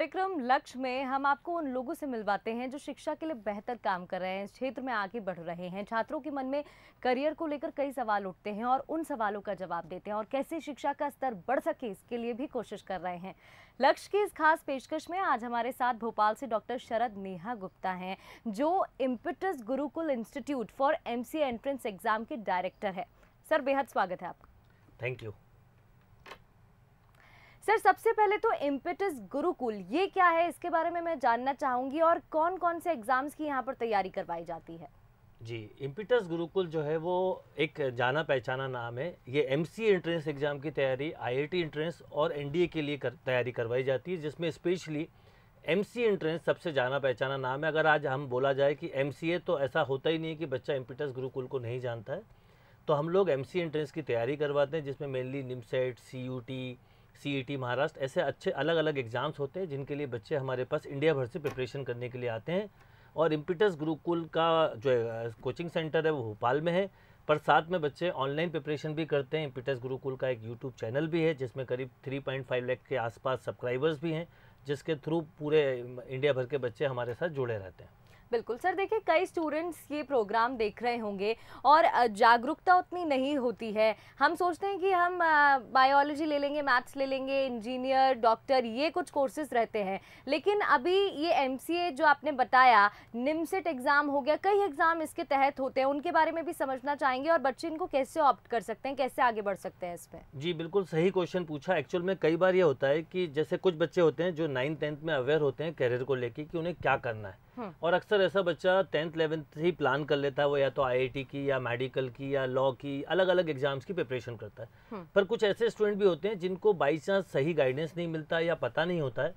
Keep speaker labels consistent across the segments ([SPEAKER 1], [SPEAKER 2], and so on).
[SPEAKER 1] कार्यक्रम लक्ष्य में हम आपको उन लोगों से मिलवाते हैं जो शिक्षा के लिए बेहतर काम कर रहे हैं इस क्षेत्र में आगे बढ़ रहे हैं छात्रों के मन में करियर को लेकर कई सवाल उठते हैं और उन सवालों का जवाब देते हैं और कैसे शिक्षा का स्तर बढ़ सके इसके लिए भी कोशिश कर रहे हैं लक्ष्य की इस खास पेशकश में आज हमारे साथ भोपाल से डॉक्टर शरद नेहा गुप्ता हैं जो Impetus Gurukul institute for M entrance exam के डायरेक्टर है सर बेहद स्वागत है आपका थैंक यू सर सबसे पहले तो इम्पेटस गुरुकुल ये क्या है इसके बारे में मैं जानना चाहूँगी और कौन कौन से एग्ज़ाम्स की यहाँ पर तैयारी करवाई जाती है
[SPEAKER 2] जी इम्पिटस गुरुकुल जो है वो एक जाना पहचाना नाम है ये सी एंट्रेंस एग्ज़ाम की तैयारी आईआईटी एंट्रेंस और एनडीए के लिए कर, तैयारी करवाई जाती है जिसमें स्पेशली सी एंट्रेंस सबसे जाना पहचाना नाम है अगर आज हम बोला जाए कि ए तो ऐसा होता ही नहीं है कि बच्चा इम्पिटस गुरुकुल को नहीं जानता है तो हम लोग सी एंट्रेंस की तैयारी करवाते हैं जिसमें mainly NIMCET C U T C e Maharashtra ऐसे अच्छे अलग अलग एग्ज़ाम्स होते हैं जिनके लिए बच्चे हमारे पास इंडिया भर से प्रिपरेशन करने के लिए आते हैं और इम्पिटस गुरुकुल का जो कोचिंग सेंटर है वो भोपाल में है पर साथ में बच्चे ऑनलाइन प्रिपरेशन भी करते हैं इम्पिटस गुरुकुल का एक यूट्यूब चैनल भी है जिसमें करीब 3.5 लाख के आसपास सब्सक्राइबर्स भी हैं जिसके थ्रू पूरे इंडिया भर के बच्चे हमारे साथ जुड़े रहते हैं
[SPEAKER 1] बिल्कुल सर देखिए कई स्टूडेंट्स ये प्रोग्राम देख रहे होंगे और जागरूकता उतनी नहीं होती है हम सोचते हैं कि हम बायोलॉजी ले लेंगे मैथ्स ले लेंगे इंजीनियर डॉक्टर ये कुछ कोर्सेज रहते हैं लेकिन अभी ये एम जो आपने बताया निम्सेट एग्ज़ाम हो गया कई एग्ज़ाम इसके तहत होते हैं उनके बारे में भी समझना चाहेंगे और बच्चे इनको कैसे ऑप्ट कर सकते हैं कैसे आगे बढ़ सकते हैं
[SPEAKER 2] इसमें जी बिल्कुल सही क्वेश्चन पूछा एक्चुअल में कई बार ये होता है कि जैसे कुछ बच्चे होते हैं जो नाइन टेंथ में अवेयर होते हैं करियर को लेकर कि उन्हें क्या करना है हाँ। और अक्सर ऐसा बच्चा टेंथ इलेवेंथ ही प्लान कर लेता है वो या तो आईआईटी की या मेडिकल की या लॉ की अलग अलग एग्जाम्स की प्रिपरेशन करता है हाँ। पर कुछ ऐसे स्टूडेंट भी होते हैं जिनको बाई चांस सही गाइडेंस नहीं मिलता या पता नहीं होता है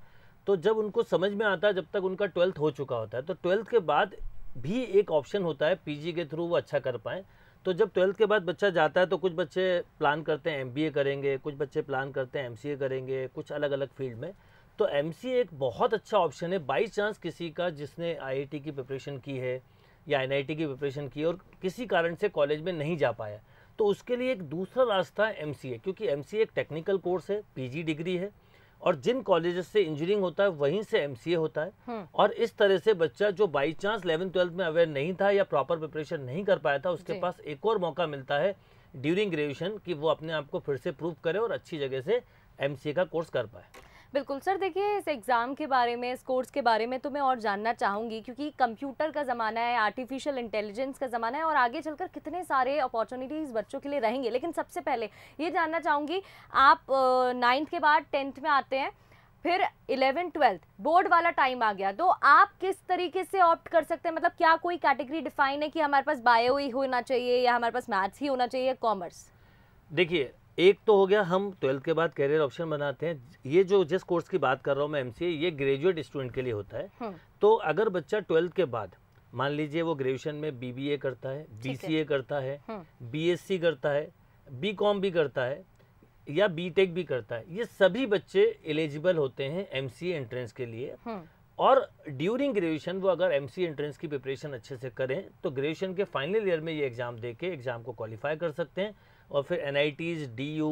[SPEAKER 2] तो जब उनको समझ में आता है जब तक उनका ट्वेल्थ हो चुका होता है तो ट्वेल्थ के बाद भी एक ऑप्शन होता है पीजी के थ्रू वो अच्छा कर पाएँ तो जब ट्वेल्थ के बाद बच्चा जाता है तो कुछ बच्चे प्लान करते हैं एमबीए करेंगे कुछ बच्चे प्लान करते हैं एमसीए करेंगे कुछ अलग अलग फील्ड में तो एम एक बहुत अच्छा ऑप्शन है बाई चांस किसी का जिसने आई की प्रिपरेशन की है या एन की प्रिपरेशन की और किसी कारण से कॉलेज में नहीं जा पाया तो उसके लिए एक दूसरा रास्ता है एम क्योंकि एम एक टेक्निकल कोर्स है पी डिग्री है और जिन कॉलेजेस से इंजीनियरिंग होता है वहीं से एम होता है हम्म। और इस तरह से बच्चा जो बाई चांस इलेवन ट्वेल्थ में अवेयर नहीं था या प्रॉपर प्रिपरेशन नहीं कर पाया था उसके पास एक और मौका मिलता है ड्यूरिंग ग्रेजुएशन कि वो अपने आप को फिर से प्रूव करे और अच्छी जगह से एम का कोर्स कर पाए
[SPEAKER 1] बिल्कुल सर देखिए इस एग्ज़ाम के बारे में इस कोर्स के बारे में तो मैं और जानना चाहूँगी क्योंकि कंप्यूटर का ज़माना है आर्टिफिशियल इंटेलिजेंस का ज़माना है और आगे चलकर कितने सारे अपॉर्चुनिटीज़ बच्चों के लिए रहेंगे लेकिन सबसे पहले ये जानना चाहूँगी आप नाइन्थ के बाद टेंथ में आते हैं फिर इलेवन ट्वेल्थ बोर्ड वाला टाइम आ गया तो आप किस तरीके से ऑप्ट कर सकते हैं मतलब क्या कोई कैटेगरी डिफाइन है कि हमारे पास बायो ही होना चाहिए या हमारे पास मैथ्स ही होना चाहिए कॉमर्स
[SPEAKER 2] देखिए एक तो हो गया हम ट्वेल्थ के बाद करियर ऑप्शन बनाते हैं ये जो जिस कोर्स की बात कर रहा हूँ मैं एमसीए ये ग्रेजुएट स्टूडेंट के लिए होता है हाँ। तो अगर बच्चा ट्वेल्थ के बाद मान लीजिए वो ग्रेजुएशन में बीबीए करता है बीसीए करता है बीएससी हाँ। करता है बीकॉम भी करता है या बीटेक भी करता है ये सभी बच्चे एलिजिबल होते हैं एम एंट्रेंस के लिए हाँ। और ड्यूरिंग ग्रेजुएशन वो अगर एम सी एंट्रेंस की प्रिपरेशन अच्छे से करें तो ग्रेजुएशन के फाइनल ईयर में ये एग्ज़ाम दे एग्ज़ाम को क्वालिफाई कर सकते हैं और फिर N I Ts D U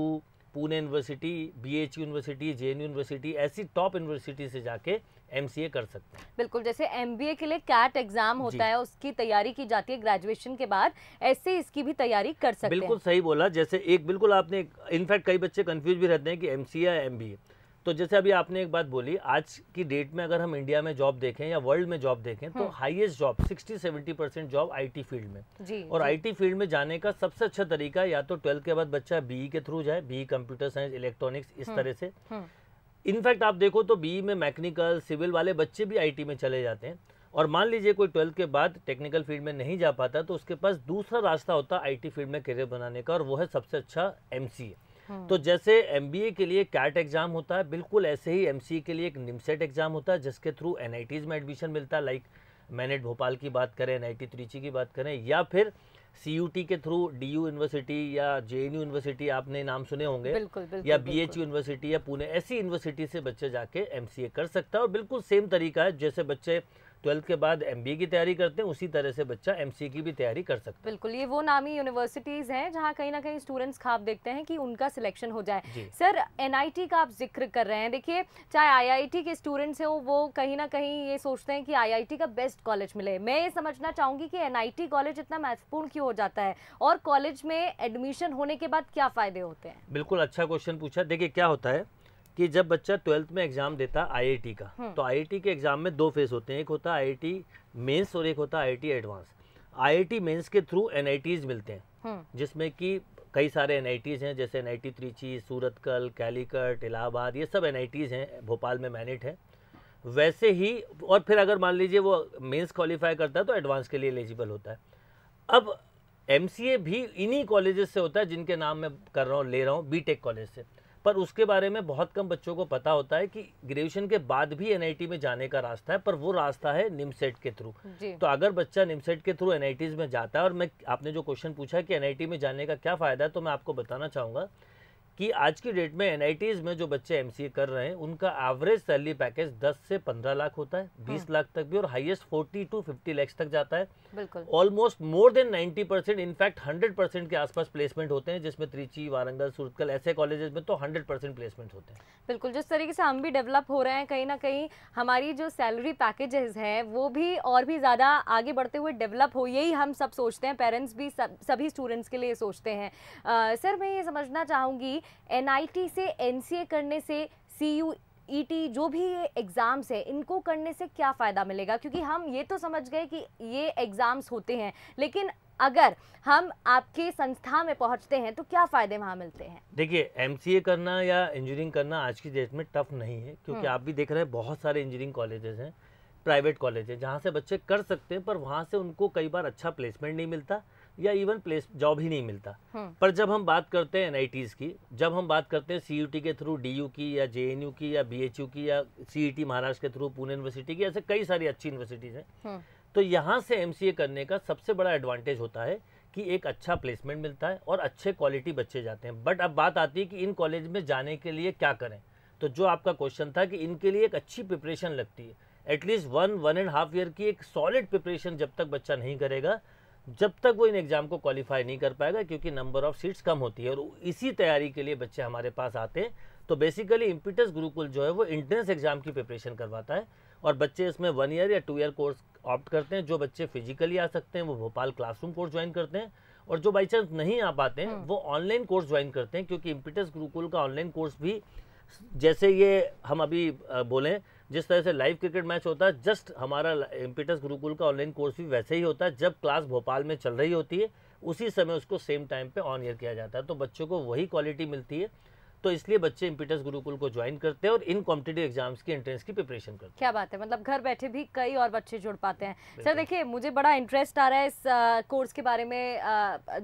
[SPEAKER 2] Pune university B H university J university ऐसी टॉप यूनिवर्सिटी से जाके एम कर सकते हैं
[SPEAKER 1] बिल्कुल जैसे एम के लिए कैट एग्जाम होता है उसकी तैयारी की जाती है ग्रेजुएशन के बाद ऐसे इसकी भी तैयारी कर सकते बिल्कुल हैं बिल्कुल
[SPEAKER 2] सही बोला जैसे एक बिल्कुल आपने इनफैक्ट कई बच्चे कंफ्यूज भी रहते हैं कि एम या एम तो जैसे अभी आपने एक बात बोली आज की डेट में अगर हम इंडिया में जॉब देखें या वर्ल्ड में जॉब देखें तो highest job 60-70 percent job IT field में जी, और आईटी फील्ड में जाने का सबसे अच्छा तरीका या तो ट्वेल्थ के बाद बच्चा बीई e के थ्रू जाए बीई कंप्यूटर साइंस इलेक्ट्रॉनिक्स इस हम्म, तरह से इनफैक्ट हम्म। आप देखो तो बीई e में मैकेनिकल सिविल वाले बच्चे भी आई में चले जाते हैं और मान लीजिए कोई ट्वेल्थ के बाद टेक्निकल फील्ड में नहीं जा पाता तो उसके पास दूसरा रास्ता होता है आई फील्ड में करियर बनाने का और वो है सबसे अच्छा एम हाँ। तो जैसे एम के लिए कैट एग्जाम होता है बिल्कुल ऐसे ही एम के लिए एक निमसेट एग्जाम होता है जिसके थ्रू एन में एडमिशन मिलता है लाइक मैनेट भोपाल की बात करें एन त्रिची की बात करें या फिर सी के थ्रू डी यू यूनिवर्सिटी या जे यूनिवर्सिटी आपने नाम सुने होंगे बिल्कुल, बिल्कुल, या बी एच यूनिवर्सिटी या पुणे ऐसी यूनिवर्सिटी से बच्चे जाके एम कर सकता है और बिल्कुल सेम तरीका है जैसे बच्चे ट्वेल्थ के बाद एम की तैयारी करते हैं उसी तरह से बच्चा एम की भी तैयारी कर सकता
[SPEAKER 1] है बिल्कुल ये वो नामी यूनिवर्सिटीज़ हैं जहाँ कहीं ना कहीं स्टूडेंट्स खाब देखते हैं कि उनका सिलेक्शन हो जाए सर एन का आप जिक्र कर रहे हैं देखिए चाहे आई के स्टूडेंट्स हैं वो कहीं ना कहीं ये सोचते हैं कि आई का बेस्ट कॉलेज मिले मैं ये समझना चाहूँगी कि एन कॉलेज इतना महत्वपूर्ण क्यों हो जाता है और कॉलेज में एडमिशन होने के बाद क्या फ़ायदे होते हैं
[SPEAKER 2] बिल्कुल अच्छा क्वेश्चन पूछा देखिए क्या होता है कि जब बच्चा ट्वेल्थ में एग्जाम देता आईआईटी का हम्म। तो आईआईटी के एग्जाम में दो फेज होते हैं एक होता है आईआईटी मेंस और एक होता है आईआईटी एडवांस आईआईटी मेंस के थ्रू एनआईटीज मिलते हैं हम्म। जिसमें कि कई सारे एन हैं जैसे एन त्रिची सूरतकल कैलीकट इलाहाबाद ये सब एन हैं भोपाल में मैनेट है वैसे ही और फिर अगर मान लीजिए वो मेन्स क्वालिफाई करता है तो एडवांस के लिए एलिजिबल होता है अब एम भी इन्हीं कॉलेजेस से होता है जिनके नाम मैं कर रहा हूँ ले रहा हूँ बी कॉलेज से पर उसके बारे में बहुत कम बच्चों को पता होता है कि ग्रेजुएशन के बाद भी एनआईटी में जाने का रास्ता है पर वो रास्ता है निमसेट e के थ्रू तो अगर बच्चा निमसेट e के थ्रू एनआईटीज में जाता है और मैं आपने जो क्वेश्चन पूछा कि एनआईटी में जाने का क्या फ़ायदा है तो मैं आपको बताना चाहूँगा कि आज की डेट में एन में जो बच्चे एम कर रहे हैं उनका एवरेज सैलरी पैकेज 10 से 15 लाख होता है 20 हाँ। लाख तक भी और हाईएस्ट 40 टू 50 लैक्स तक जाता है almost more than 90 percent in fact 100 percent के आसपास प्लेसमेंट होते हैं जिसमें त्रिची वारंगल सूरतकल ऐसे कॉलेजेस में तो हंड्रेड परसेंट प्लेसमेंट होते हैं
[SPEAKER 1] बिल्कुल जिस तरीके से हम भी डेवलप हो रहे हैं कहीं ना कहीं हमारी जो सैलरी पैकेजेस हैं वो भी और भी ज़्यादा आगे बढ़ते हुए डेवलप हो यही हम सब सोचते हैं पेरेंट्स भी सब सभी स्टूडेंट्स के लिए सोचते हैं सर मैं ये समझना चाहूँगी एन से एन करने से सी यू जो भी ये एग्ज़ाम्स हैं इनको करने से क्या फ़ायदा मिलेगा क्योंकि हम ये तो समझ गए कि ये एग्ज़ाम्स होते हैं लेकिन अगर हम आपके संस्था में पहुंचते हैं तो क्या फ़ायदे वहाँ मिलते हैं
[SPEAKER 2] देखिए एम करना या इंजीनियरिंग करना आज की डेट में टफ नहीं है क्योंकि हम्म। आप भी देख रहे हैं बहुत सारे इंजीनियरिंग कॉलेजेस हैं प्राइवेट कॉलेज है जहाँ से बच्चे कर सकते हैं पर वहाँ से उनको कई बार अच्छा प्लेसमेंट नहीं मिलता या इवन प्लेस जॉब ही नहीं मिलता हम्म। पर जब हम बात करते हैं एन की जब हम बात करते हैं सी के थ्रू डी की या जे की या बी की या सी महाराष्ट्र e के थ्रू पुणे यूनिवर्सिटी की ऐसे कई सारी अच्छी यूनिवर्सिटीज़ हैं हम्म। तो यहाँ से एम करने का सबसे बड़ा एडवांटेज होता है कि एक अच्छा प्लेसमेंट मिलता है और अच्छे क्वालिटी बच्चे जाते हैं बट अब बात आती है कि इन कॉलेज में जाने के लिए क्या करें तो जो आपका क्वेश्चन था कि इनके लिए एक अच्छी प्रिपरेशन लगती है at least one one and half year की एक सॉलिड प्रिपरेशन जब तक बच्चा नहीं करेगा जब तक वो इन एग्ज़ाम को क्वालिफाई नहीं कर पाएगा क्योंकि नंबर ऑफ़ सीट्स कम होती है और इसी तैयारी के लिए बच्चे हमारे पास आते हैं तो बेसिकली इम्पिटस गुरुकुल जो है वो इंट्रेंस एग्ज़ाम की प्रिपरेशन करवाता है और बच्चे इसमें वन ईयर या टू ईयर कोर्स ऑप्ट करते हैं जो बच्चे फिजिकली आ सकते हैं वो भोपाल क्लासरूम कोर्स ज्वाइन करते हैं और जो बाई चांस नहीं आ पाते हैं हम्म। वो ऑनलाइन कोर्स ज्वाइन करते हैं क्योंकि इम्पिटस गुरुकुल का ऑनलाइन कोर्स भी जैसे ये हम अभी बोलें जिस तरह से लाइव क्रिकेट मैच होता है जस्ट हमारा एम्पिटस गुरुकुल का ऑनलाइन कोर्स भी वैसे ही होता है जब क्लास भोपाल में चल रही होती है उसी समय उसको सेम टाइम पे ऑन ईयर किया जाता है तो बच्चों को वही क्वालिटी मिलती है तो इसलिए बच्चे इम्पीटस गुरुकुल को ज्वाइन करते हैं और इन कॉम्पिटेटिव एग्जाम्स की एंट्रेंस की प्रिपरेशन करते हैं
[SPEAKER 1] क्या बात है मतलब घर बैठे भी कई और बच्चे जुड़ पाते हैं सर देखिए मुझे बड़ा इंटरेस्ट आ रहा है इस कोर्स के बारे में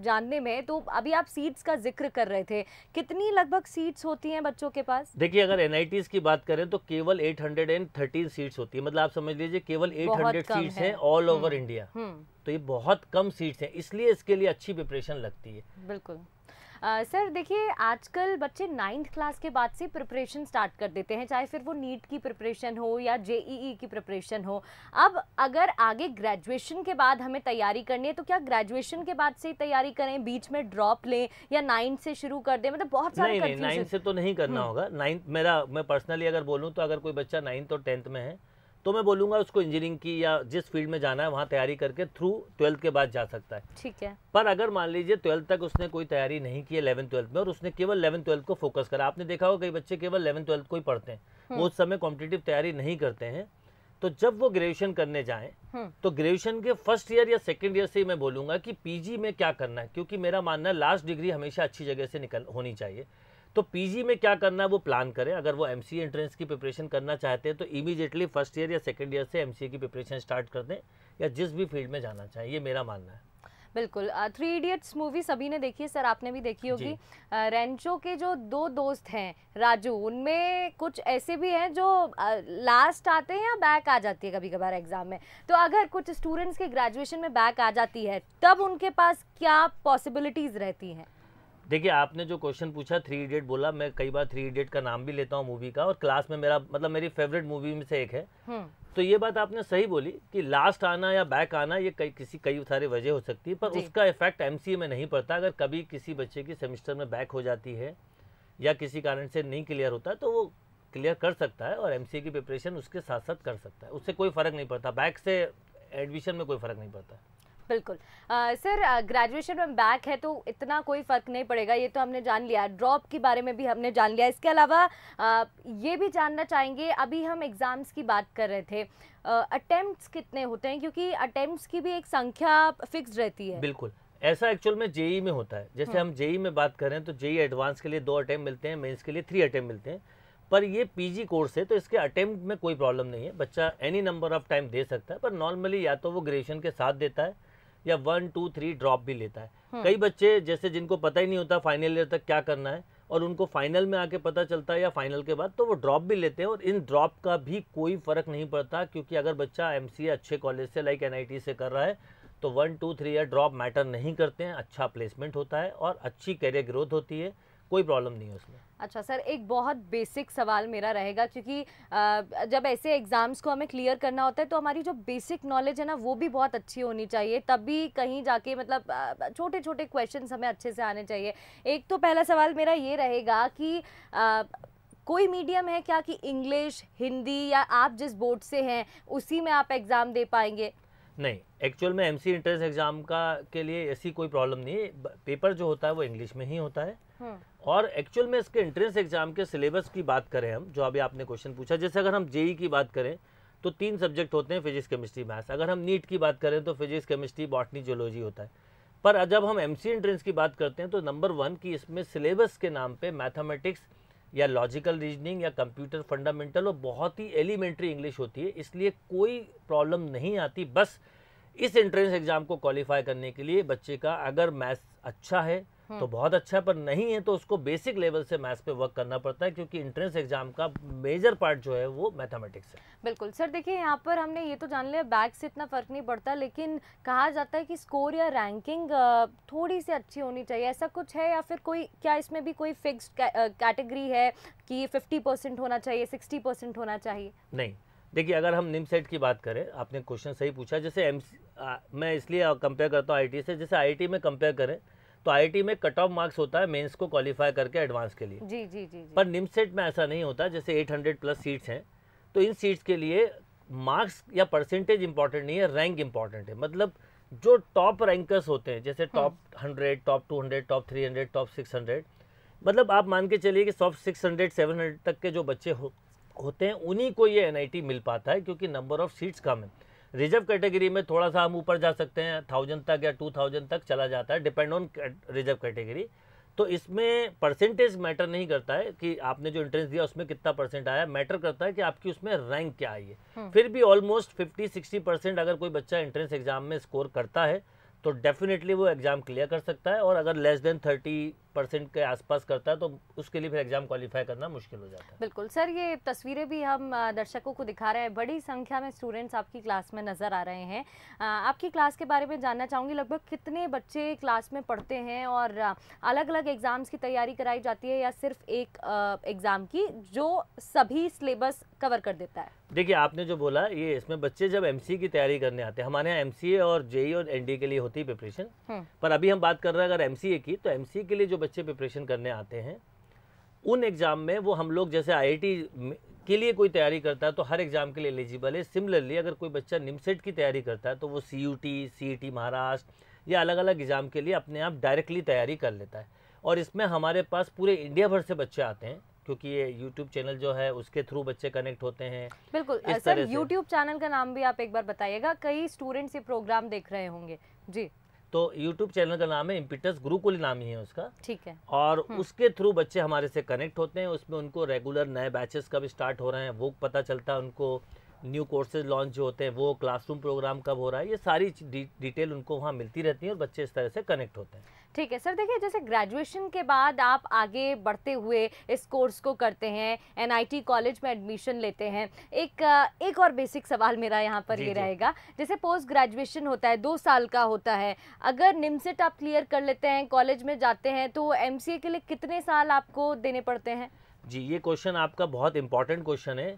[SPEAKER 1] जानने में तो अभी आप सीट्स का जिक्र कर रहे थे कितनी लगभग सीट्स होती हैं बच्चों के पास
[SPEAKER 2] देखिए अगर एन की बात करें तो केवल एट सीट्स होती है मतलब आप समझ लीजिए केवल एट सीट्स हैं ऑल ओवर इंडिया तो ये बहुत कम सीट्स हैं इसलिए इसके लिए अच्छी प्रिपरेशन लगती है
[SPEAKER 1] बिल्कुल सर देखिए आजकल बच्चे नाइन्थ क्लास के बाद से प्रिपरेशन स्टार्ट कर देते हैं चाहे फिर वो नीट की प्रिपरेशन हो या जेईई e e की प्रिपरेशन हो अब अगर आगे ग्रेजुएशन के बाद हमें तैयारी करनी है तो क्या ग्रेजुएशन के बाद से ही तैयारी करें बीच में ड्रॉप लें या नाइन्थ से शुरू कर दें मतलब बहुत सारे नाइन्थ से
[SPEAKER 2] तो नहीं करना हम्म। होगा नाइन्थ मेरा मैं पर्सनली अगर बोलूँ तो अगर कोई बच्चा नाइन्थ और टेंथ में है तो मैं बोलूंगा उसको इंजीनियरिंग की या जिस फील्ड में जाना है वहाँ तैयारी करके थ्रू ट्वेल्थ के बाद जा सकता है ठीक है पर अगर मान लीजिए ट्वेल्थ तक उसने कोई तैयारी नहीं की इलेवन ट्वेल्थ में और उसने केवल इलेवन ट्वेल्थ को फोकस करा आपने देखा होगा कई बच्चे केवल इलेवन ट्वेल्थ को ही पढ़ते हैं हम्म। वो उस समय कॉम्पिटेटिव तैयारी नहीं करते हैं तो जब वो ग्रेजुएशन करने जाएं हम्म। तो ग्रेजुएशन के फर्स्ट ईयर या सेकेंड ईयर से ही मैं बोलूंगा कि पीजी में क्या करना है क्योंकि मेरा मानना है लास्ट डिग्री हमेशा अच्छी जगह से निकल होनी चाहिए तो पीजी में क्या करना है वो प्लान करें अगर वो एम एंट्रेंस की प्रिपरेशन करना चाहते हैं तो इमीजिएटली फर्स्ट ईयर या सेकेंड ईयर से एम की प्रिपरेशन स्टार्ट कर दें या जिस भी फील्ड में जाना चाहें ये मेरा मानना है
[SPEAKER 1] बिल्कुल थ्री इडियट्स मूवी सभी ने देखी है सर आपने भी देखी होगी रेंचो के जो दो दोस्त हैं राजू उनमें कुछ ऐसे भी हैं जो लास्ट आते हैं या बैक आ जाती है कभी कभार एग्जाम में तो अगर कुछ स्टूडेंट्स के ग्रेजुएशन में बैक आ जाती है तब उनके पास क्या पॉसिबिलिटीज़ रहती हैं
[SPEAKER 2] देखिए आपने जो क्वेश्चन पूछा थ्री इडियट बोला मैं कई बार थ्री इडियट का नाम भी लेता हूँ मूवी का और क्लास में मेरा मतलब मेरी फेवरेट मूवी में से एक है हम्म। तो ये बात आपने सही बोली कि लास्ट आना या बैक आना ये कई किसी कई सारे वजह हो सकती है पर उसका इफेक्ट एम में नहीं पड़ता अगर कभी किसी बच्चे की सेमिस्टर में बैक हो जाती है या किसी कारण से नहीं क्लियर होता तो वो क्लियर कर सकता है और एम की प्रिपरेशन उसके साथ साथ कर सकता है उससे कोई फ़र्क नहीं पड़ता बैक से एडमिशन में कोई फ़र्क नहीं पड़ता
[SPEAKER 1] बिल्कुल सर ग्रेजुएशन में बैक है तो इतना कोई फ़र्क नहीं पड़ेगा ये तो हमने जान लिया ड्रॉप के बारे में भी हमने जान लिया इसके अलावा आ, ये भी जानना चाहेंगे अभी हम एग्ज़ाम्स की बात कर रहे थे अटेम्प्ट्स कितने होते हैं क्योंकि अटेम्प्ट्स की भी एक संख्या फिक्स रहती है
[SPEAKER 2] बिल्कुल ऐसा एक्चुअल में जेई में होता है जैसे हम्म। हम जेई में बात करें तो जेई एडवांस के लिए दो अटैम्प मिलते हैं मेन्स के लिए थ्री अटैम्प्ट मिलते हैं पर ये पीजी कोर्स है तो इसके अटैम्प्ट में कोई प्रॉब्लम नहीं है बच्चा एनी नंबर ऑफ टाइम दे सकता है पर नॉर्मली या तो वो ग्रेजुएशन के साथ देता है या वन टू थ्री ड्रॉप भी लेता है हम्म। कई बच्चे जैसे जिनको पता ही नहीं होता फाइनल ईयर तक क्या करना है और उनको फाइनल में आके पता चलता है या फाइनल के बाद तो वो ड्रॉप भी लेते हैं और इन ड्रॉप का भी कोई फ़र्क नहीं पड़ता क्योंकि अगर बच्चा एम अच्छे कॉलेज से लाइक एन से कर रहा है तो वन टू थ्री या ड्रॉप मैटर नहीं करते हैं अच्छा प्लेसमेंट होता है और अच्छी कैरियर ग्रोथ होती है कोई प्रॉब्लम नहीं है उसमें
[SPEAKER 1] अच्छा सर एक बहुत बेसिक सवाल मेरा रहेगा क्योंकि जब ऐसे एग्ज़ाम्स को हमें क्लियर करना होता है तो हमारी जो बेसिक नॉलेज है ना वो भी बहुत अच्छी होनी चाहिए तभी कहीं जाके मतलब छोटे छोटे क्वेश्चन हमें अच्छे से आने चाहिए एक तो पहला सवाल मेरा ये रहेगा कि आ, कोई मीडियम है क्या कि इंग्लिश हिंदी या आप जिस बोर्ड से हैं उसी में आप एग्ज़ाम दे पाएंगे
[SPEAKER 2] नहीं एक्चुअल में एमसी एंट्रेंस एग्ज़ाम का के लिए ऐसी कोई प्रॉब्लम नहीं है पेपर जो होता है वो इंग्लिश में ही होता है हाँ। और एक्चुअल में इसके एंट्रेंस एग्ज़ाम के सिलेबस की बात करें हम जो अभी आपने क्वेश्चन पूछा जैसे अगर हम जेई e की बात करें तो तीन सब्जेक्ट होते हैं फिजिक्स केमिस्ट्री मैथ्स अगर हम नीट की बात करें तो फिजिक्स केमिस्ट्री बॉटनी जोलॉजी होता है पर जब हम एम सी एंट्रेंस की बात करते हैं तो नंबर वन की इसमें सिलेबस के नाम पर मैथमेटिक्स या लॉजिकल रीजनिंग या कंप्यूटर फंडामेंटल और बहुत ही एलिमेंट्री इंग्लिश होती है इसलिए कोई प्रॉब्लम नहीं आती बस इस एंट्रेंस एग्ज़ाम को क्वालिफाई करने के लिए बच्चे का अगर मैथ्स अच्छा है तो हम्म। बहुत अच्छा पर नहीं है तो उसको बेसिक लेवल से मैथ्स पे वर्क करना पड़ता है क्योंकि एंट्रेंस एग्जाम का मेजर पार्ट जो है वो मैथमेटिक्स है
[SPEAKER 1] बिल्कुल सर देखिए यहाँ पर हमने ये तो जान लिया बैक से इतना फ़र्क नहीं पड़ता लेकिन कहा जाता है कि स्कोर या रैंकिंग थोड़ी सी अच्छी होनी चाहिए ऐसा कुछ है या फिर कोई क्या इसमें भी कोई फिक्स कैटेगरी है कि फिफ्टी होना चाहिए सिक्सटी होना चाहिए
[SPEAKER 2] नहीं देखिए अगर हम निम सेट की बात करें आपने क्वेश्चन सही पूछा जैसे एम मैं इसलिए कंपेयर करता हूँ आई से जैसे आई में कंपेयर करें तो आई में कट ऑफ मार्क्स होता है मेन्स को क्वालिफाई करके एडवांस के लिए जी जी जी पर निमसेट में ऐसा नहीं होता जैसे 800 प्लस सीट्स हैं तो इन सीट्स के लिए मार्क्स या परसेंटेज इंपॉर्टेंट नहीं है रैंक इंपॉर्टेंट है मतलब जो टॉप रैंकर्स होते हैं जैसे top hundred top two hundred top three hundred top six hundred मतलब आप मान के चलिए कि top six hundred seven hundred तक के जो बच्चे हो, होते हैं उन्हीं को ये एन मिल पाता है क्योंकि नंबर ऑफ सीट्स कम है रिजर्व कैटेगरी में थोड़ा सा हम ऊपर जा सकते हैं थाउजेंड तक या टू थाउजेंड तक चला जाता है डिपेंड ऑन रिजर्व कैटेगरी तो इसमें परसेंटेज मैटर नहीं करता है कि आपने जो इंट्रेंस दिया उसमें कितना परसेंट आया मैटर करता है कि आपकी उसमें रैंक क्या आई है हम्म। फिर भी ऑलमोस्ट फिफ्टी सिक्सटी परसेंट अगर कोई बच्चा इंट्रेंस एग्जाम में स्कोर करता है तो डेफिनेटली वो एग्ज़ाम क्लियर कर सकता है और अगर लेस देन थर्टी परसेंट के आसपास करता है तो उसके लिए फिर एग्जाम क्वालिफाई करना मुश्किल हो जाता है
[SPEAKER 1] बिल्कुल सर ये तस्वीरें भी हम दर्शकों को दिखा रहे हैं बड़ी संख्या में स्टूडेंट्स आपकी क्लास में नज़र आ रहे हैं आपकी क्लास के बारे में जानना चाहूंगी लगभग कितने बच्चे क्लास में पढ़ते हैं और अलग अलग एग्ज़ाम्स की तैयारी कराई जाती है या सिर्फ एक एग्ज़ाम की जो सभी सिलेबस कवर कर देता है
[SPEAKER 2] देखिए आपने जो बोला ये इसमें बच्चे जब एम की तैयारी करने आते हैं हमारे यहाँ एम और जेई e और एन के लिए होती है प्रिपरेशन हम्म। पर अभी हम बात कर रहे हैं अगर एम की तो एम के लिए जो बच्चे प्रिपरेशन करने आते हैं उन एग्ज़ाम में वो हम लोग जैसे आईआईटी के लिए कोई तैयारी करता है तो हर एग्ज़ाम के लिए एलिजिबल है सिमिलरली अगर कोई बच्चा निमसेट की तैयारी करता है तो वो सी यू e महाराष्ट्र या अलग अलग एग्ज़ाम के लिए अपने आप डायरेक्टली तैयारी कर लेता है और इसमें हमारे पास पूरे इंडिया भर से बच्चे आते हैं क्योंकि ये YouTube चैनल जो है उसके थ्रू बच्चे कनेक्ट होते हैं
[SPEAKER 1] बिल्कुल सर YouTube चैनल का नाम भी आप एक बार बताइएगा कई स्टूडेंट्स ये प्रोग्राम देख रहे होंगे जी
[SPEAKER 2] तो यूट्यूब चैनल का नाम है इम्पिटस गुरुकुल नाम ही है उसका ठीक है और हम्म। उसके थ्रू बच्चे हमारे से कनेक्ट होते हैं उसमें उनको रेगुलर नए बैचेस का भी स्टार्ट हो रहे हैं वो पता चलता है उनको न्यू कोर्सेज लॉन्च जो होते हैं वो क्लासरूम प्रोग्राम कब हो रहा है ये सारी डी, डिटेल उनको वहाँ मिलती रहती है और बच्चे इस तरह से कनेक्ट होते हैं
[SPEAKER 1] ठीक है सर देखिए जैसे ग्रेजुएशन के बाद आप आगे बढ़ते हुए इस कोर्स को करते हैं एनआईटी कॉलेज में एडमिशन लेते हैं एक एक और बेसिक सवाल मेरा यहाँ पर ये रहेगा जैसे पोस्ट ग्रेजुएशन होता है दो साल का होता है अगर निमसेट आप क्लियर कर लेते हैं कॉलेज में जाते हैं तो एम के लिए कितने साल आपको देने पड़ते हैं
[SPEAKER 2] जी ये क्वेश्चन आपका बहुत इंपॉर्टेंट क्वेश्चन है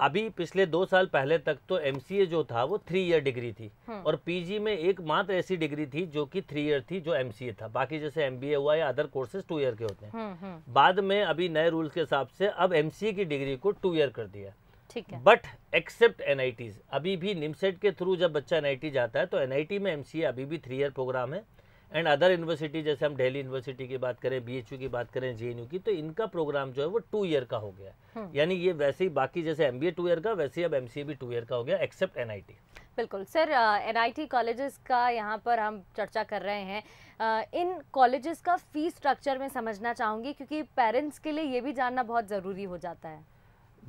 [SPEAKER 2] अभी पिछले दो साल पहले तक तो एमसीए जो था वो थ्री ईयर डिग्री थी हम्म। और पीजी में एक मात्र ऐसी डिग्री थी जो कि थ्री ईयर थी जो एम था बाकी जैसे ए हुआ या अदर कोर्सेज टू ईयर के होते हैं हम्म, हम्म। बाद में अभी नए रूल्स के हिसाब से अब एमसीए की डिग्री को टू ईयर कर दिया ठीक है बट एक्सेप्ट एन अभी भी निमसेट e के थ्रू जब बच्चा एनआईटी जाता है तो एनआईटी में एम अभी भी थ्री ईयर प्रोग्राम है एंड अदर यूनिवर्सिटी जैसे हम दिल्ली यूनिवर्सिटी की बात करें बीएचयू की बात करें जेएनयू की तो इनका प्रोग्राम जो है वो टू ईयर का हो गया हम्म। यानी ये वैसे ही बाकी जैसे एमबीए टू ईयर का वैसे ही अब एमसीए भी टू ईयर का हो गया एक्सेप्ट एनआईटी
[SPEAKER 1] बिल्कुल सर एन आई कॉलेजेस का यहाँ पर हम चर्चा कर रहे हैं uh, इन कॉलेजेस का फी स्ट्रक्चर में समझना चाहूँगी क्योंकि पेरेंट्स के लिए ये भी जानना बहुत ज़रूरी हो जाता है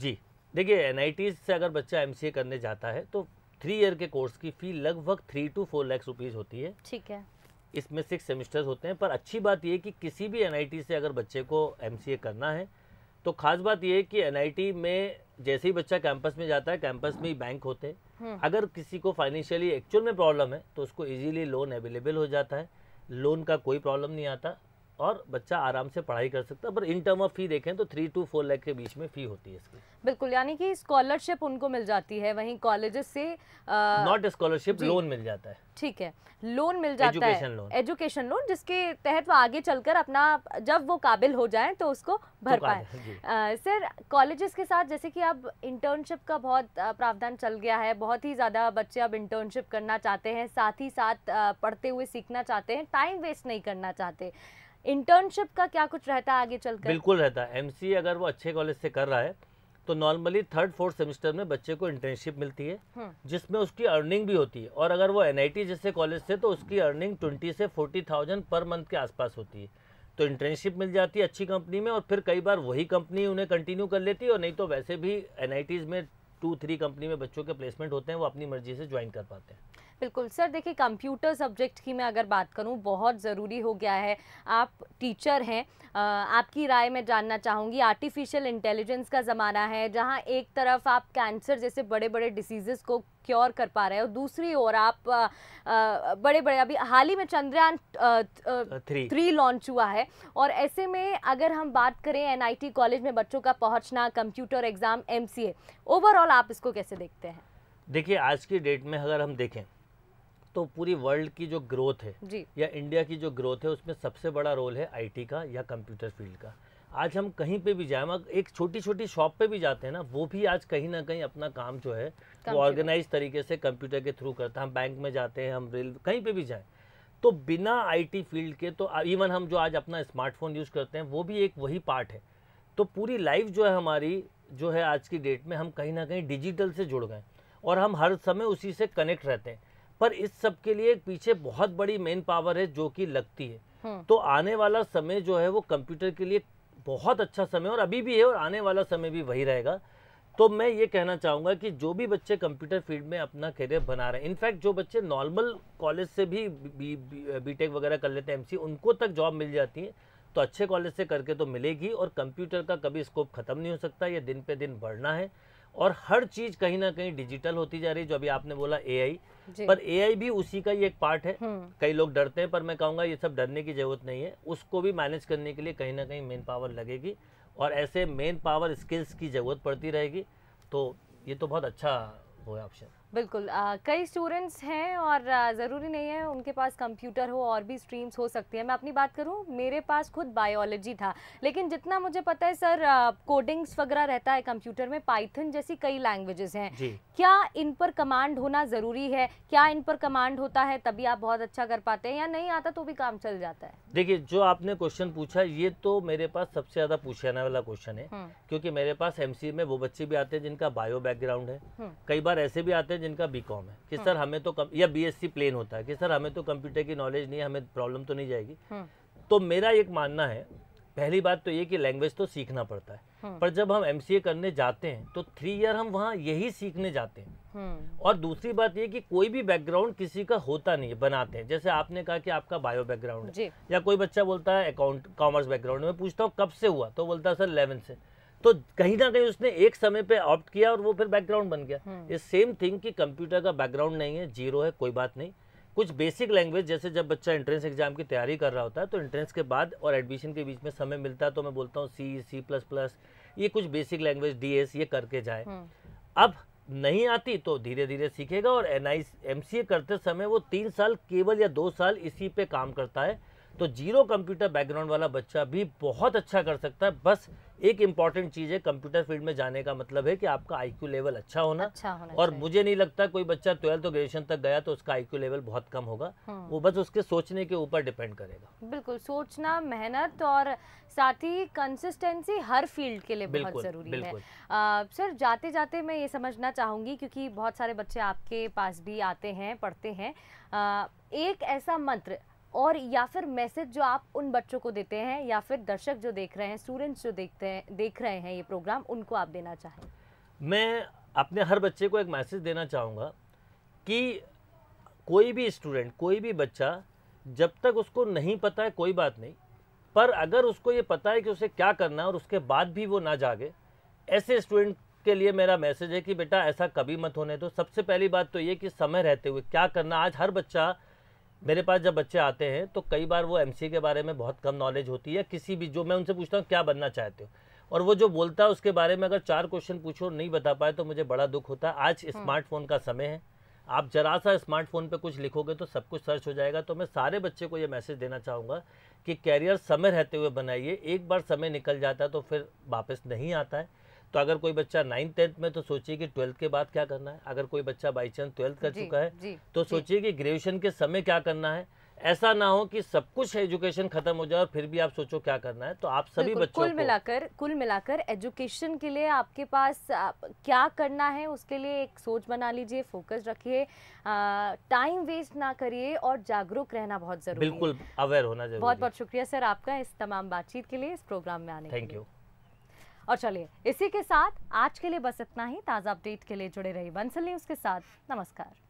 [SPEAKER 2] जी देखिए एन से अगर बच्चा एम करने जाता है तो थ्री ईयर के कोर्स की फ़ी लगभग three two four lakhs rupees होती है ठीक है इसमें सिक्स सेमिस्टर्स होते हैं पर अच्छी बात यह कि किसी भी एन से अगर बच्चे को एम करना है तो खास बात यह है कि एन में जैसे ही बच्चा कैंपस में जाता है कैंपस में ही बैंक होते हैं हम्म। अगर किसी को फाइनेंशियली एक्चुअल में प्रॉब्लम है तो उसको इजीली लोन अवेलेबल हो जाता है लोन का कोई प्रॉब्लम नहीं आता और बच्चा आराम से पढ़ाई कर सकता है पर इन टर्म ऑफ फी देखें तो थ्री टू फोर लाख के बीच में फी होती है इसकी
[SPEAKER 1] बिल्कुल यानी कि स्कॉलरशिप उनको मिल जाती है वहीं कॉलेजेस से नॉट स्कॉलरशिप लोन मिल जाता है ठीक है लोन मिल जाता एजुकेशन है लोन एजुकेशन लोन जिसके तहत वो आगे चलकर अपना जब वो काबिल हो जाए तो उसको तो भर पाए सर कॉलेजेस के साथ जैसे कि अब इंटर्नशिप का बहुत प्रावधान चल गया है बहुत ही ज़्यादा बच्चे अब इंटर्नशिप करना चाहते हैं साथ ही साथ पढ़ते हुए सीखना चाहते हैं टाइम वेस्ट नहीं करना चाहते इंटर्नशिप का क्या कुछ रहता है आगे चलकर बिल्कुल
[SPEAKER 2] रहता है एमसी अगर वो अच्छे कॉलेज से कर रहा है तो नॉर्मली थर्ड फोर्थ सेमेस्टर में बच्चे को इंटर्नशिप मिलती है हम्म। जिसमें उसकी अर्निंग भी होती है और अगर वो एन जैसे कॉलेज से तो उसकी अर्निंग ट्वेंटी से फोर्टी थाउजेंड पर मंथ के आसपास होती है तो इंटर्नशिप मिल जाती है अच्छी कंपनी में और फिर कई बार वही कंपनी उन्हें कंटिन्यू कर लेती है और नहीं तो वैसे भी एन में टू थ्री कंपनी में बच्चों के प्लेसमेंट होते हैं वो अपनी मर्जी से ज्वाइन कर पाते हैं
[SPEAKER 1] बिल्कुल सर देखिए कंप्यूटर सब्जेक्ट की मैं अगर बात करूँ बहुत ज़रूरी हो गया है आप टीचर हैं आपकी राय मैं जानना चाहूँगी आर्टिफिशियल इंटेलिजेंस का ज़माना है जहाँ एक तरफ आप कैंसर जैसे बड़े बड़े डिसीज़ को क्योर कर पा रहे हो दूसरी ओर आप आ, आ, बड़े बड़े अभी हाल ही में चंद्रयान थ्री थ्री लॉन्च हुआ है और ऐसे में अगर हम बात करें एनआईटी कॉलेज में बच्चों का पहुंचना कंप्यूटर एग्ज़ाम एमसीए ओवरऑल आप इसको कैसे देखते हैं
[SPEAKER 2] देखिए आज की डेट में अगर हम देखें तो पूरी वर्ल्ड की जो ग्रोथ है या इंडिया की जो ग्रोथ है उसमें सबसे बड़ा रोल है आईटी का या कंप्यूटर फील्ड का आज हम कहीं पे भी जाए एक छोटी छोटी शॉप पे भी जाते हैं ना वो भी आज कहीं ना कहीं अपना काम जो है वो ऑर्गेनाइज तरीके से कंप्यूटर के थ्रू करता है हम बैंक में जाते हैं हम रेल कहीं पे भी जाएं तो बिना आईटी फील्ड के तो इवन हम जो आज अपना स्मार्टफोन यूज़ करते हैं वो भी एक वही पार्ट है तो पूरी लाइफ जो है हमारी जो है आज की डेट में हम कहीं ना कहीं डिजिटल से जुड़ गए और हम हर समय उसी से कनेक्ट रहते हैं पर इस सब के लिए पीछे बहुत बड़ी मेन पावर है जो कि लगती है हम्म। तो आने वाला समय जो है वो कंप्यूटर के लिए बहुत अच्छा समय और अभी भी है और आने वाला समय भी वही रहेगा तो मैं ये कहना चाहूँगा कि जो भी बच्चे कंप्यूटर फील्ड में अपना करियर बना रहे हैं इनफैक्ट जो बच्चे नॉर्मल कॉलेज से भी बी बीटेक वगैरह कर लेते हैं एमसी उनको तक जॉब मिल जाती है तो अच्छे कॉलेज से करके तो मिलेगी और कंप्यूटर का कभी स्कोप ख़त्म नहीं हो सकता ये दिन पे दिन बढ़ना है और हर चीज़ कहीं ना कहीं डिजिटल होती जा रही है जो अभी आपने बोला ए पर एआई भी उसी का ही एक पार्ट है हम्म। कई लोग डरते हैं पर मैं कहूँगा ये सब डरने की जरूरत नहीं है उसको भी मैनेज करने के लिए कहीं ना कहीं मेन पावर लगेगी और ऐसे मेन पावर स्किल्स की जरूरत पड़ती रहेगी तो ये तो बहुत अच्छा वो है ऑप्शन
[SPEAKER 1] बिल्कुल आ, कई स्टूडेंट्स हैं और ज़रूरी नहीं है उनके पास कंप्यूटर हो और भी स्ट्रीम्स हो सकती हैं मैं अपनी बात करूं मेरे पास खुद बायोलॉजी था लेकिन जितना मुझे पता है सर कोडिंग्स वगैरह रहता है कंप्यूटर में पाइथन जैसी कई लैंग्वेजेस हैं क्या इन पर कमांड होना ज़रूरी है क्या इन पर कमांड होता है तभी आप बहुत अच्छा कर पाते हैं या नहीं आता तो भी काम चल जाता है
[SPEAKER 2] देखिए जो आपने क्वेश्चन पूछा ये तो मेरे पास सबसे ज़्यादा पूछे जाने वाला क्वेश्चन है हम्म। क्योंकि मेरे पास एम में वो बच्चे भी आते हैं जिनका बायो बैकग्राउंड है हम्म। कई बार ऐसे भी आते हैं जिनका बी कॉम है कि हाँ। सर हमें तो कम, या बीएससी प्लेन होता है कि सर हमें तो कंप्यूटर की नॉलेज नहीं है हमें प्रॉब्लम तो नहीं जाएगी हाँ। तो मेरा एक मानना है पहली बात तो ये कि लैंग्वेज तो सीखना पड़ता है हाँ। पर जब हम एम करने जाते हैं तो थ्री ईयर हम वहाँ यही सीखने जाते हैं और दूसरी बात ये कि कोई भी बैकग्राउंड किसी का होता नहीं है बनाते हैं जैसे आपने कहा कि आपका बायो बैकग्राउंड है या कोई बच्चा बोलता है अकाउंट कॉमर्स बैकग्राउंड में पूछता हूँ कब से हुआ तो बोलता है सर इलेवन से तो कहीं ना कहीं उसने एक समय पे ऑप्ट किया और वो फिर बैकग्राउंड बन गया हम्म। ये सेम थिंग कि कंप्यूटर का बैकग्राउंड नहीं है जीरो है कोई बात नहीं कुछ बेसिक लैंग्वेज जैसे जब बच्चा एंट्रेंस एग्जाम की तैयारी कर रहा होता है तो एंट्रेंस के बाद और एडमिशन के बीच में समय मिलता है तो मैं बोलता हूँ सी सी प्लस प्लस ये कुछ बेसिक लैंग्वेज डी ये करके जाए हम्म। अब नहीं आती तो धीरे धीरे सीखेगा और एन आई करते समय वो तीन साल केवल या दो साल इसी पे काम करता है तो जीरो कंप्यूटर बैकग्राउंड वाला बच्चा भी बहुत अच्छा कर सकता है बस एक इम्पॉर्टेंट चीज़ है कंप्यूटर फील्ड में जाने का मतलब है कि आपका आईक्यू लेवल अच्छा होना, अच्छा होना और मुझे नहीं लगता कोई बच्चा ट्वेल्थ ग्रेजुएशन तक गया तो उसका आईक्यू लेवल बहुत कम होगा हाँ। वो बस उसके सोचने के ऊपर डिपेंड करेगा
[SPEAKER 1] बिल्कुल सोचना मेहनत और साथ ही कंसिस्टेंसी हर फील्ड के लिए बहुत जरूरी है आ, सर जाते जाते मैं ये समझना चाहूंगी क्योंकि बहुत सारे बच्चे आपके पास भी आते हैं पढ़ते हैं एक ऐसा मंत्र और या फिर मैसेज जो आप उन बच्चों को देते हैं या फिर दर्शक जो देख रहे हैं स्टूडेंट्स जो देखते हैं देख रहे हैं ये प्रोग्राम उनको आप देना चाहें
[SPEAKER 2] मैं अपने हर बच्चे को एक मैसेज देना चाहूँगा कि कोई भी स्टूडेंट कोई भी बच्चा जब तक उसको नहीं पता है कोई बात नहीं पर अगर उसको ये पता है कि उसे क्या करना है और उसके बाद भी वो ना जागे ऐसे स्टूडेंट के लिए मेरा मैसेज है कि बेटा ऐसा कभी मत होने दो सबसे पहली बात तो ये कि समय रहते हुए क्या करना आज हर बच्चा मेरे पास जब बच्चे आते हैं तो कई बार वो एम के बारे में बहुत कम नॉलेज होती है किसी भी जो मैं उनसे पूछता हूँ क्या बनना चाहते हो और वो जो बोलता है उसके बारे में अगर चार क्वेश्चन पूछो नहीं बता पाए तो मुझे बड़ा दुख होता है आज स्मार्टफोन हाँ। का समय है आप जरा सा स्मार्टफोन पे कुछ लिखोगे तो सब कुछ सर्च हो जाएगा तो मैं सारे बच्चे को ये मैसेज देना चाहूँगा कि कैरियर समय रहते हुए बनाइए एक बार समय निकल जाता है तो फिर वापस नहीं आता है तो अगर कोई बच्चा नाइन्थ टेंथ में तो सोचिए कि ट्वेल्थ के बाद क्या करना है अगर कोई बच्चा बाई चांस ट्वेल्थ कर चुका है तो सोचिए कि ग्रेजुएशन के समय क्या करना है ऐसा ना हो कि सब कुछ एजुकेशन खत्म हो जाए और फिर भी आप सोचो क्या करना है तो आप सभी बच्चों कुल
[SPEAKER 1] मिलाकर कुल मिलाकर एजुकेशन के लिए आपके पास आप क्या करना है उसके लिए एक सोच बना लीजिए फोकस रखिए टाइम वेस्ट ना करिए और जागरूक रहना बहुत जरूरी बिल्कुल
[SPEAKER 2] अवेयर होना जरूरी बहुत बहुत
[SPEAKER 1] शुक्रिया सर आपका इस तमाम बातचीत के लिए इस प्रोग्राम में आने थैंक यू और चलिए इसी के साथ आज के लिए बस इतना ही ताज़ा अपडेट के लिए जुड़े रही बंसल न्यूज़ के साथ नमस्कार